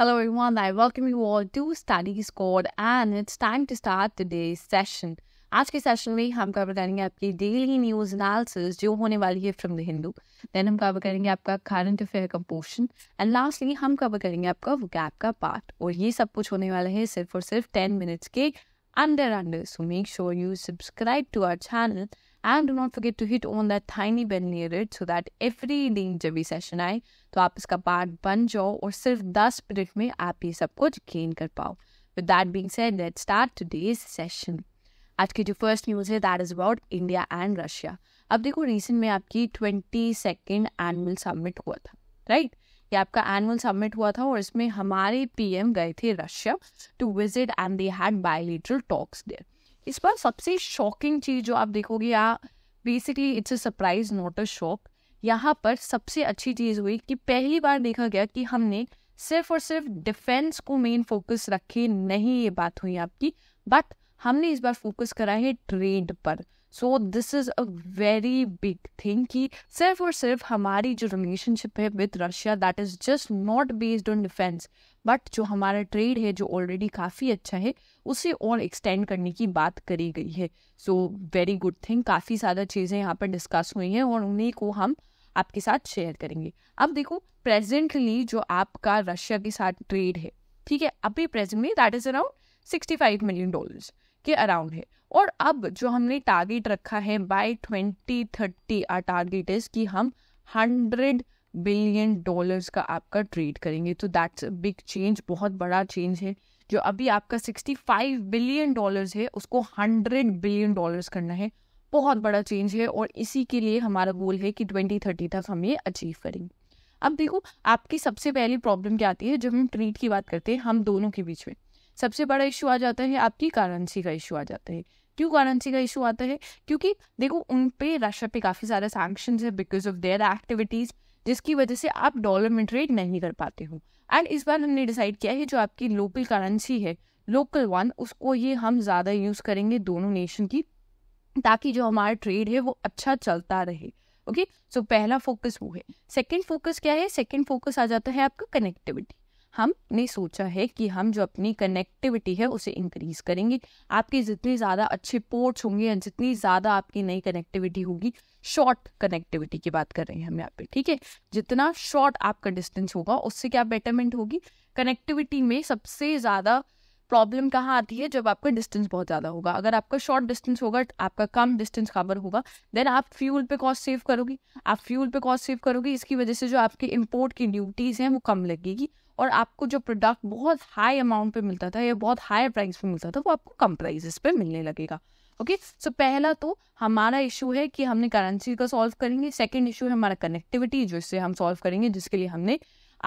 Hello everyone, I welcome you all to Study Squad and it's time to start today's session. आज के session में हम cover करेंगे आपकी डेली न्यूज एनालिसिस जो होने वाली है फ्रॉम द हिंदू देन हम कवर करेंगे आपका करंट अफेयर का कंपोर्शन एंड लास्टली हम कवर करेंगे आपका वो गैप का पार्ट और ये सब कुछ होने वाला है सिर्फ और सिर्फ टेन मिनट्स के under under so make sure you subscribe to our channel and do not forget to hit on that tiny bell near it so that every link जब भी सेशन आए तो आप इसका पार्ट बन जाओ और सिर्फ दस मिनट में आप ये सब कुछ गेन कर पाओ with that being said let start to today's session आज की जो फर्स्ट न्यूज़ है that is about India and Russia अब देखो रिसेंट में आपकी ट्वेंटी सेकेंड एनुअल सबमिट हुआ था राइट ये आपका एनुअल सबमिट हुआ था और इसमें हमारे पीएम गए थे Russia to visit and they had bilateral talks there इस बार सबसे शॉकिंग चीज़ जो आप देखोगे या basically it's a surprise not a shock यहाँ पर सबसे अच्छी चीज़ हुई कि पहली बार देखा गया कि हमने सिर्फ और सिर्फ डिफेंस को मेन फोकस रखे नहीं ये बात हुई आपकी बट हमने इस बार फोकस करा है ट्रेड पर so this is a very big thing कि सिर्फ और सिर्फ हमारी जो रिलेशनशिप है with Russia that is just not based on defence but जो हमारा ट्रेड है जो ऑलरेडी काफ़ी अच्छा है उसे और एक्सटेंड करने की बात करी गई है सो वेरी गुड थिंग काफ़ी ज़्यादा चीज़ें यहाँ पर डिस्कस हुई हैं और उन्हीं को हम आपके साथ शेयर करेंगे अब देखो प्रेजेंटली जो आपका रशिया के साथ ट्रेड है ठीक है अभी presently that is around sixty five million dollars के अराउंड है और अब जो हमने टारगेट रखा है बाय 2030 आर टारगेट इज कि हम 100 बिलियन डॉलर्स का आपका ट्रेड करेंगे तो दैट्स बिग चेंज बहुत बड़ा चेंज है जो अभी आपका 65 बिलियन डॉलर्स है उसको 100 बिलियन डॉलर्स करना है बहुत बड़ा चेंज है और इसी के लिए हमारा गोल है कि 2030 तक हम ये अचीव करेंगे अब देखो आपकी सबसे पहली प्रॉब्लम क्या आती है जब हम ट्रेड की बात करते हैं हम दोनों के बीच में सबसे बड़ा इशू आ जाता है आपकी करेंसी का इशू आ जाता है क्यों करेंसी का इशू आता है क्योंकि देखो उन पे रशिया पे काफ़ी सारे सैंक्शन है बिकॉज ऑफ देयर एक्टिविटीज़ जिसकी वजह से आप डॉलर में ट्रेड नहीं कर पाते हो एंड इस बार हमने डिसाइड किया है जो आपकी लोकल करेंसी है लोकल वन उसको ये हम ज़्यादा यूज़ करेंगे दोनों नेशन की ताकि जो हमारा ट्रेड है वो अच्छा चलता रहे ओके सो so, पहला फोकस वो है सेकंड फोकस क्या है सेकंड फोकस आ जाता है आपका कनेक्टिविटी हमने सोचा है कि हम जो अपनी कनेक्टिविटी है उसे इंक्रीज करेंगे आपके जितने ज़्यादा अच्छे पोर्ट्स होंगे या जितनी ज़्यादा आपकी नई कनेक्टिविटी होगी शॉर्ट कनेक्टिविटी की बात कर रहे हैं हम यहाँ पे ठीक है जितना शॉर्ट आपका डिस्टेंस होगा उससे क्या बेटरमेंट होगी कनेक्टिविटी में सबसे ज़्यादा प्रॉब्लम कहाँ आती है जब आपका डिस्टेंस बहुत ज़्यादा होगा अगर आपका शॉर्ट डिस्टेंस होगा आपका कम डिस्टेंस कवर होगा देन आप फ्यूल पे कॉस्ट सेव करोगी आप फ्यूल पे कॉस्ट सेव करोगे इसकी वजह से जो आपके इम्पोर्ट की ड्यूटीज़ हैं वो कम लगेगी और आपको जो प्रोडक्ट बहुत हाई अमाउंट पे मिलता था या बहुत हाई प्राइस पे मिलता था वो आपको कम प्राइजेस पे मिलने लगेगा ओके okay? सो so, पहला तो हमारा इशू है कि हमने करेंसी का सॉल्व करेंगे सेकेंड इशू है हमारा कनेक्टिविटी जो इससे हम सॉल्व करेंगे जिसके लिए हमने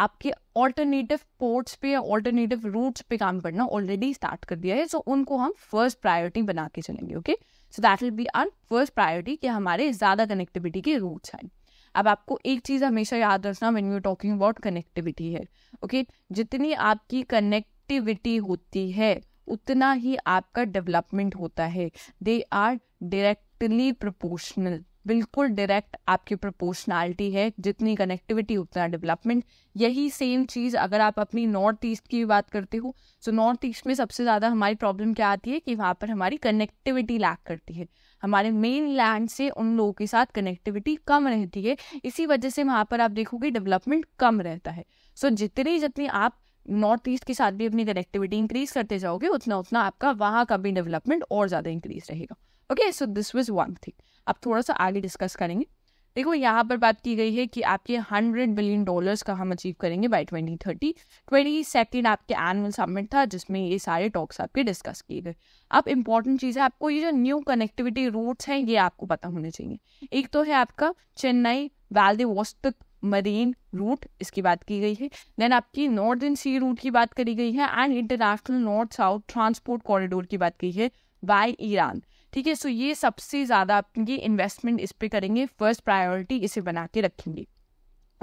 आपके ऑल्टरनेटिव पोर्ट्स पे या ऑल्टरनेटिव रूट्स पे काम करना ऑलरेडी स्टार्ट कर दिया है सो so, उनको हम फर्स्ट प्रायोरिटी बना के चलेंगे okay so that will be our first priority कि हमारे ज़्यादा कनेक्टिविटी के रूट्स हैं अब आपको एक चीज़ हमेशा याद रखना when you talking about connectivity है ओके जितनी आपकी कनेक्टिविटी होती है उतना ही आपका डेवलपमेंट होता है दे आर डायरेक्टली प्रोपोर्शनल बिल्कुल डायरेक्ट आपकी प्रोपोर्शनैलिटी है जितनी कनेक्टिविटी उतना डेवलपमेंट यही सेम चीज़ अगर आप अपनी नॉर्थ ईस्ट की बात करते हो तो नॉर्थ ईस्ट में सबसे ज़्यादा हमारी प्रॉब्लम क्या आती है कि वहाँ पर हमारी कनेक्टिविटी लैक करती है हमारे मेन लैंड से उन लोगों के साथ कनेक्टिविटी कम रहती है इसी वजह से वहाँ पर आप देखोगे डेवलपमेंट कम रहता है सो so, जितनी जितनी आप नॉर्थ ईस्ट के साथ भी अपनी कनेक्टिविटी इंक्रीज करते जाओगे उतना उतना आपका वहाँ का भी डेवलपमेंट और ज़्यादा इंक्रीज रहेगा okay so this was one thing आप थोड़ा सा आगे डिस्कस करेंगे देखो यहाँ पर बात की गई है कि आपके हंड्रेड बिलियन डॉलर्स का हम अचीव करेंगे बाय थर्टी ट्वेंटी सेकेंड आपके एनुअल सबमिट था जिसमें ये सारे टॉक्स आपके डिस्कस किए गए अब इम्पॉर्टेंट चीज़ है आपको ये जो न्यू कनेक्टिविटी रूट्स हैं ये आपको पता होने चाहिए एक तो है आपका चेन्नई वोस्तक मरीन रूट इसकी बात की गई है देन आपकी नॉर्दर्न सी रूट की बात करी गई है and international north south transport corridor की बात की है बाय ईरान ठीक है सो ये सबसे ज़्यादा आपकी इन्वेस्टमेंट इस पर करेंगे फर्स्ट प्रायोरिटी इसे बना के रखेंगे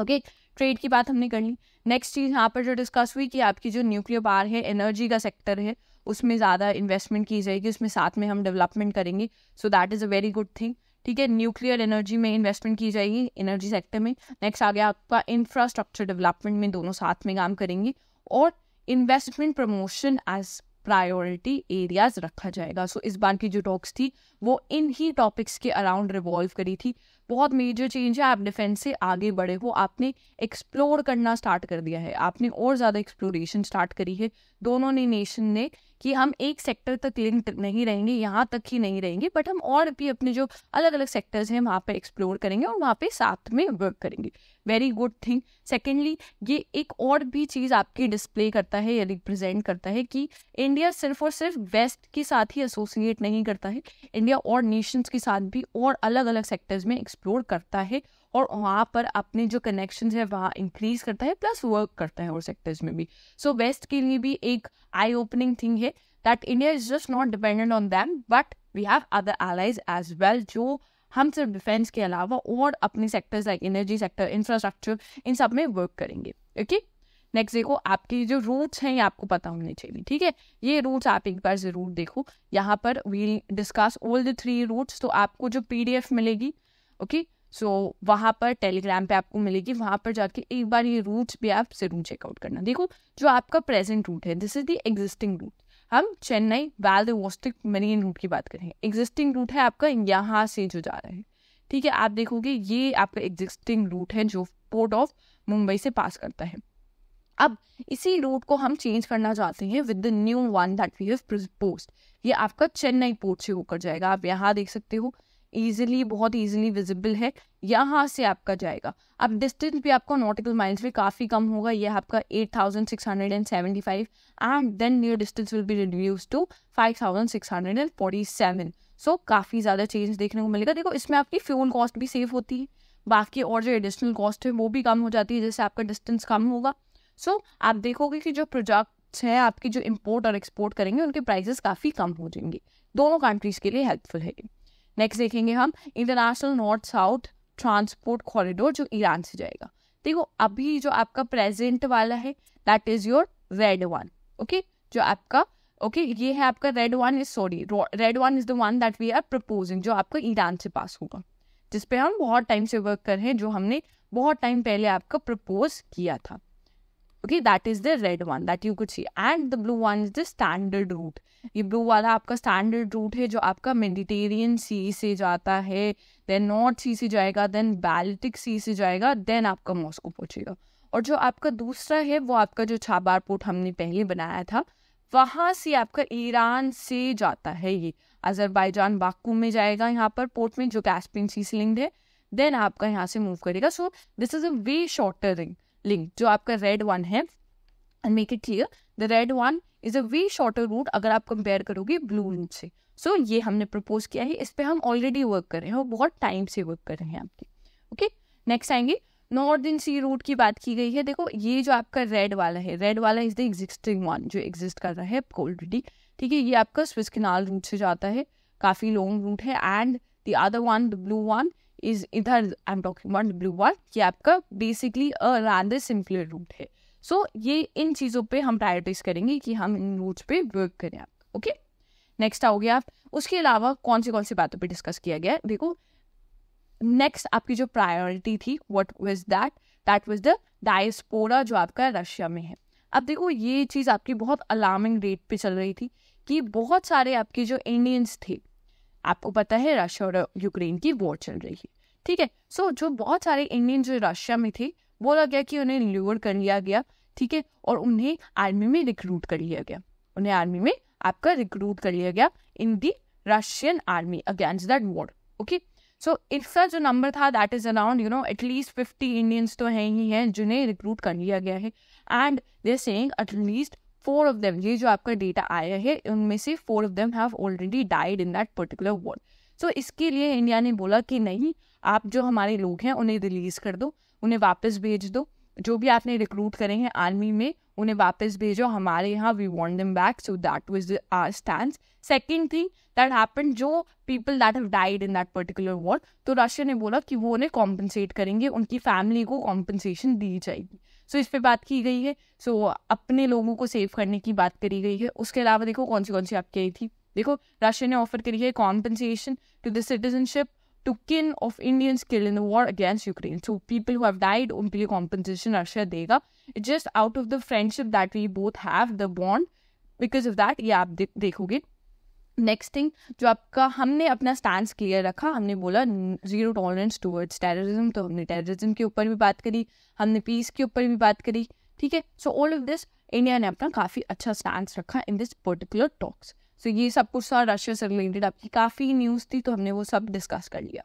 ओके ट्रेड की बात हमने कर ली नेक्स्ट चीज़ यहाँ पर जो डिस्कस हुई कि आपकी जो न्यूक्लियर पावर है एनर्जी का सेक्टर है उसमें ज़्यादा इन्वेस्टमेंट की जाएगी उसमें साथ में हम डेवलपमेंट करेंगे so that is a very good thing ठीक है न्यूक्लियर एनर्जी में इन्वेस्टमेंट की जाएगी एनर्जी सेक्टर में नेक्स्ट आ गया आपका इंफ्रास्ट्रक्चर डेवलपमेंट में दोनों साथ में काम करेंगे और investment promotion as priority areas रखा जाएगा सो so, इस बार की जो टॉक्स थी वो इन ही टॉपिक्स के अराउंड रिवॉल्व करी थी बहुत मेजर चेंज है आप डिफेंस से आगे बढ़े हो आपने एक्सप्लोर करना स्टार्ट कर दिया है आपने और ज़्यादा एक्सप्लोरेशन स्टार्ट करी है दोनों ने नेशन ने कि हम एक सेक्टर तक लिंक नहीं रहेंगे यहाँ तक ही नहीं रहेंगे बट हम और भी अपने जो अलग अलग सेक्टर्स हैं वहाँ पर एक्सप्लोर करेंगे और वहाँ पे साथ में वर्क करेंगे वेरी गुड थिंग सेकेंडली ये एक और भी चीज़ आपकी डिस्प्ले करता है या रिप्रेजेंट करता है कि इंडिया सिर्फ और सिर्फ वेस्ट के साथ ही एसोसिएट नहीं करता है इंडिया इंडिया और नेशंस के साथ भी और अलग अलग सेक्टर्स में एक्सप्लोर करता है और वहाँ पर अपने जो कनेक्शन है वहाँ इंक्रीज करता है प्लस वर्क करता है और सेक्टर्स में भी सो so, वेस्ट के लिए भी एक आई ओपनिंग थिंग है that India is just not dependent on them but we have other allies as well जो हम सिर्फ डिफेंस के अलावा और अपने sectors like energy sector infrastructure इन सब में वर्क करेंगे ओके okay? नेक्स्ट देखो आपके जो रूट्स हैं ये आपको पता होने चाहिए ठीक है ये रूट्स आप एक बार ज़रूर देखो यहाँ पर we'll discuss all the three routes तो आपको जो पी मिलेगी ओके सो so, वहाँ पर टेलीग्राम पे आपको मिलेगी वहाँ पर जाके एक बार ये रूट्स भी आप जरूर चेकआउट करना देखो जो आपका प्रेजेंट रूट है this is the existing route हम चेन्नई दोस्टिक मरीन रूट की बात करें एग्जिस्टिंग रूट है आपका यहाँ से जो जा रहे हैं ठीक है आप देखोगे ये आपका एग्जिस्टिंग रूट है जो पोर्ट ऑफ मुंबई से पास करता है अब इसी रूट को हम चेंज करना चाहते हैं with the new one that we have proposed ये आपका चेन्नई पोर्ट से होकर जाएगा आप यहाँ देख सकते हो ईजिली बहुत ईजिली विजिबल है यहाँ से आपका जाएगा अब डिस्टेंस भी आपका नॉटिकल माइल्स भी काफ़ी कम होगा यह आपका hundred and then your distance will be reduce to seven so काफ़ी ज़्यादा चेंज देखने को मिलेगा देखो इसमें आपकी फ्यूल कॉस्ट भी सेव होती है बाकी और जो एडिशनल कॉस्ट है वो भी कम हो जाती है जैसे आपका डिस्टेंस कम होगा सो so, आप देखोगे कि जो प्रोडक्ट्स हैं आपकी जो इम्पोर्ट और एक्सपोर्ट करेंगे उनके प्राइजेस काफ़ी कम हो जाएंगे दोनों कंट्रीज के लिए हेल्पफुल है नेक्स्ट देखेंगे हम international north south transport corridor जो ईरान से जाएगा देखो अभी जो आपका प्रेजेंट वाला है that is your red one okay जो आपका ओके okay, ये है आपका red one is sorry red one is the one that we are proposing जो आपका ईरान से पास होगा जिस पे हम बहुत टाइम से वर्क कर रहे हैं जो हमने बहुत टाइम पहले आपका प्रपोज किया था okay that is the red one that you could see and the blue one is the standard route ये ब्लू वाला आपका स्टैंडर्ड रूट है जो आपका मेडिटेरियन सी से जाता है देन नॉर्थ सी से जाएगा देन बैल्टिक सी से जाएगा देन आपका मॉस्को पहुंचेगा और जो आपका दूसरा है वो आपका जो छाबार पोर्ट हमने पहले बनाया था वहाँ से आपका ईरान से जाता है ये अजरबैजान बाकू में जाएगा यहाँ पर पोर्ट में जो कैस्पिन सी सिलिंग है देन आपका यहाँ से मूव करेगा so this is a way shorter ring link जो आपका रेड वन है and make it clear the red one is a way shorter route अगर आप कंपेयर करोगे ब्लू रूट से सो so, ये हमने प्रपोज किया है इस पर हम ऑलरेडी वर्क कर रहे हैं और बहुत टाइम से वर्क कर रहे हैं आपके ओके नेक्स्ट आएंगे इन सी रूट की बात की गई है देखो ये जो आपका रेड वाला है रेड वाला इज द एग्जिस्टिंग वन जो एग्जिस्ट कर रहा है ऑलरेडी ठीक है ये आपका स्विस किनाल रूट से जाता है काफ़ी लॉन्ग रूट है and the other one the blue one is इधर I am talking about blue one ये आपका basically a rather simpler route है सो so, ये इन चीज़ों पे हम प्रायोरिटाइज करेंगे कि हम इन रूट्स पे वर्क करें आप ओके नेक्स्ट आओगे आप उसके अलावा कौन सी कौन सी बातों पे डिस्कस किया गया देखो नेक्स्ट आपकी जो प्रायोरिटी थी what was that that was the diaspora जो आपका रशिया में है अब देखो ये चीज़ आपकी बहुत अलार्मिंग रेट पे चल रही थी कि बहुत सारे आपके जो इंडियंस थे आपको पता है रशिया और यूक्रेन की वॉर चल रही है ठीक है सो जो बहुत सारे इंडियन जो रशिया में थे बोला गया कि उन्हें ल्यूर कर लिया गया ठीक है और उन्हें आर्मी में रिक्रूट कर लिया गया उन्हें आर्मी में आपका रिक्रूट कर लिया गया in the Russian army against that war okay so इसका जो नंबर था that is around you know at least fifty Indians तो हैं ही हैं जिन्हें रिक्रूट कर लिया गया है एंड दे सेंग एटलीस्ट फोर ऑफ देम ये जो आपका डेटा आया है उनमें से four of them have already died in that particular war so इसके लिए इंडिया ने बोला कि नहीं आप जो हमारे लोग हैं उन्हें रिलीज कर दो उन्हें वापस भेज दो जो भी आपने रिक्रूट करे हैं आर्मी में उन्हें वापस भेजो हमारे यहाँ we want them back so that was our stand second thing that happen जो people that have died in that particular war तो रशिया ने बोला कि वो उन्हें कॉम्पनसेट करेंगे उनकी फैमिली को कॉम्पनसेशन दी जाएगी सो इस पर बात की गई है सो अपने लोगों को सेव करने की बात करी गई है उसके अलावा देखो कौन सी कौन सी आपकी आई थी देखो रशिया ने ऑफर करी है compensation to the citizenship to kin of Indian स्किल in war against Ukraine so people who have died उनके लिए कॉम्पनसेशन रशिया देगा it just out of the friendship that we both have the bond because of that ये आप देखोगे next thing जो आपका हमने अपना स्टैंड क्लियर रखा हमने बोला जीरो टॉलरेंस टूवर्ड्स टेररिज्म तो हमने टेररिज्म के ऊपर भी बात करी हमने पीस के ऊपर भी बात करी ठीक है so all of this India ने अपना काफ़ी अच्छा स्टैंड रखा इन दिस पर्टिकुलर टॉक्स सो ये सब कुछ था रशिया से रिलेटेड आपकी काफ़ी न्यूज़ थी तो हमने वो सब डिस्कस कर लिया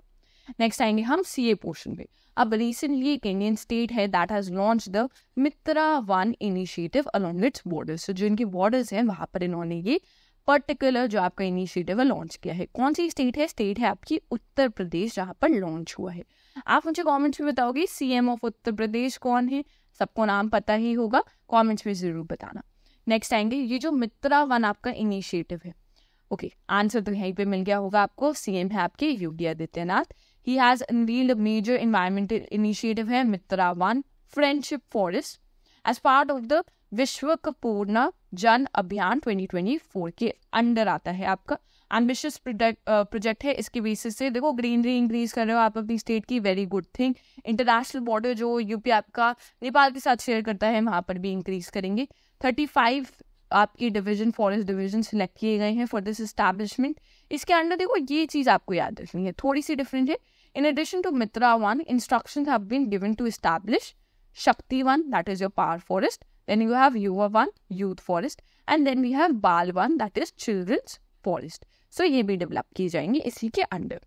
नेक्स्ट आएंगे हम सी ए पोर्शन पे अब रिसेंटली एक इंडियन स्टेट है that has launch the Mitra Van initiative along its borders जो इनके बॉर्डर्स हैं वहाँ पर इन्होंने ये पर्टिकुलर जो आपका इनिशिएटिव है लॉन्च किया है कौन सी स्टेट है स्टेट है आपकी उत्तर प्रदेश जहाँ पर लॉन्च हुआ है आप मुझे कॉमेंट्स में बताओगे सी ऑफ उत्तर प्रदेश कौन है सबको नाम पता ही होगा कॉमेंट्स में ज़रूर बताना नेक्स्ट आएंगे ये जो मित्रा वन आपका इनिशिएटिव है ओके okay, आंसर तो यहीं पे मिल गया होगा आपको सीएम है आपके योगी आदित्यनाथ ही has unveiled major environmental initiative है Mitra Van friendship forest as part of the Vishwa Purna जन अभियान 2024 के अंडर आता है आपका एम्बिशियस प्रोजेक्ट है इसके बेसिस से देखो ग्रीनरी इंक्रीज कर रहे हो आप अपनी स्टेट की very good thing international border जो यूपी आपका नेपाल के साथ शेयर करता है वहाँ पर भी इंक्रीज करेंगे थर्टी फाइव आपकी डिवीजन फॉरेस्ट डिवीजन सिलेक्ट किए गए हैं फॉर दिस इस्टेब्लिशमेंट इसके अंडर देखो ये चीज़ आपको याद रखनी है थोड़ी सी डिफरेंट है in addition to Mitra Van instruction have been given to establish Shakti Van that is your power forest Then you have Van, youth forest. And then we have Van, that is children's forest. So so, ये भी develop की जाएंगे इसी के under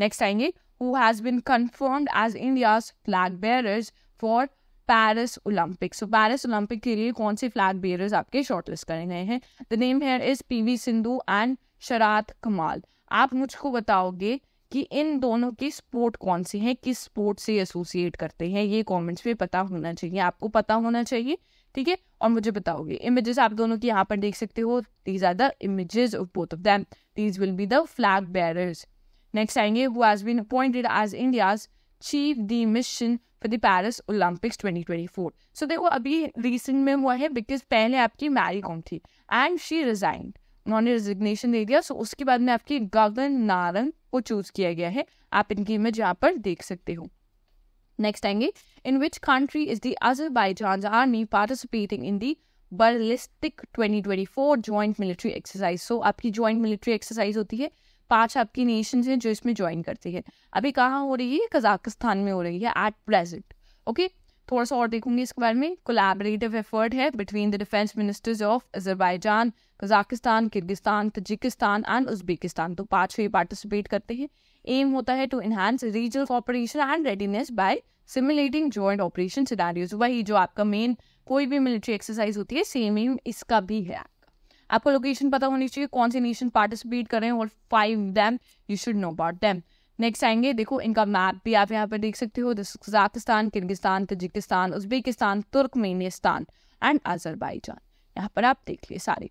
next आएंगे who has been confirmed as India's flag bearers for Paris Olympic So, Paris Olympic के लिए कौन से फ्लैग bearers आपके शॉर्टलिस्ट करे गए हैं the name here is P V Sindhu and Kamal. कमाल आप मुझको बताओगे कि इन दोनों की स्पोर्ट कौन सी है किस स्पोर्ट से एसोसिएट करते हैं ये कमेंट्स में पता होना चाहिए आपको पता होना चाहिए ठीक है और मुझे बताओगे इमेजेस आप दोनों की यहाँ पर देख सकते हो these are the images of both of them these will be the flag bearers next आएंगे वो has been appointed as India's chief de mission for the Paris Olympics 2024 so देखो अभी रिसेंट में हुआ है बिकॉज पहले आपकी मैरी कॉम थी एंड शी रिजाइंड उन्होंने रिजिग्नेशन दे दिया सो उसके बाद में आपकी गगन नारंग को चूज किया गया है आप इनकी इमेज यहाँ पर देख सकते हो नेक्स्ट आएंगे In which country is the Azerbaijan's army participating in the Ballistic 2024 joint military exercise so आपकी joint मिलिट्री एक्सरसाइज होती है पांच आपकी नेशंस हैं जो इसमें ज्वाइन करती है अभी कहाँ हो रही है कजाकिस्तान में हो रही है एट प्रेजेंट ओके थोड़ा सा और देखूंगी इसके बारे में कोलैबोरेटिव एफर्ट है between the defence ministers of Azerbaijan Kazakhstan Kyrgyzstan Tajikistan and Uzbekistan तो पांच ये पार्टिसिपेट करते हैं एम होता है to enhance regional cooperation and readiness by simulating joint operation scenarios वही जो आपका मेन कोई भी मिलिट्री एक्सरसाइज होती है सेम एम इसका भी है आपको लोकेशन पता होनी चाहिए कौन से नेशन पार्टिसिपेट कर रहे हैं और five them you should know about them next आएंगे देखो इनका मैप भी आप यहाँ पर देख सकते हो Kazakhstan Kyrgyzstan Tajikistan Uzbekistan Turkmenistan and Azerbaijan यहाँ पर आप देख लिए सारे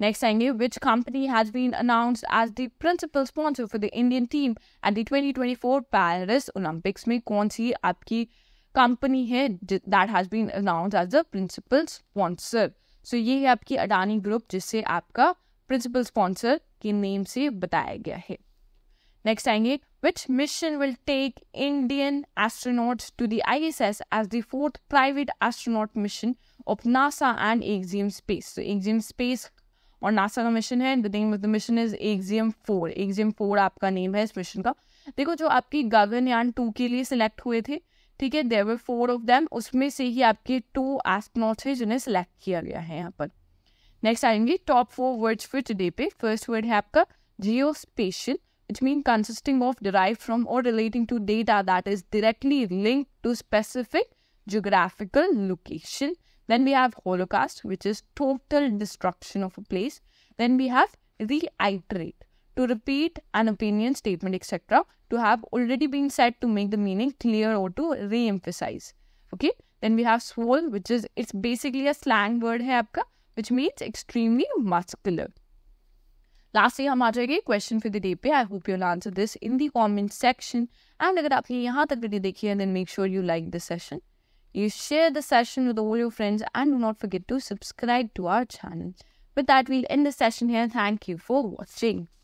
Next, I knew which company has been announced as the principal sponsor for the Indian team at the 2024 Paris Olympics. Me, कौन सी आपकी company है that has been announced as the principal sponsor? So, ये है आपकी Adani Group जिससे आपका principal sponsor के name से बताया गया है. Next, आएंगे which mission will take Indian astronauts to the ISS as the fourth private astronaut mission of NASA and Exim Space. So, Exim Space और नासा का मिशन है the name of the mission is Axiom four Axiom four आपका name है इस mission का देखो जो आपकी गगनयान टू के लिए सिलेक्ट हुए थे ठीक है देवर फोर ऑफ देम उसमें से ही आपके टू एस्ट्रोनॉट्स हैं जिन्हें सिलेक्ट किया गया है यहाँ पर नेक्स्ट आएंगे top four words for today पे फर्स्ट वर्ड है आपका geospatial it mean consisting of derive from और relating to data that is directly link to specific geographical location Then we have holocaust, which is total destruction of a place. Then we have reiterate, to repeat an opinion, statement, etc., to have already been said to make the meaning clear or to re emphasize. Okay, then we have swole, which is it's basically a slang word, hai aapka, which means extremely muscular. Last हम आ जाएंगे question for the day पे I hope you'll answer this in the comment section and अगर आपने यहाँ तक video देखी है then make sure you like this session you share the session with all your friends and do not forget to subscribe to our channel. With that, we'll end the session here. Thank you for watching.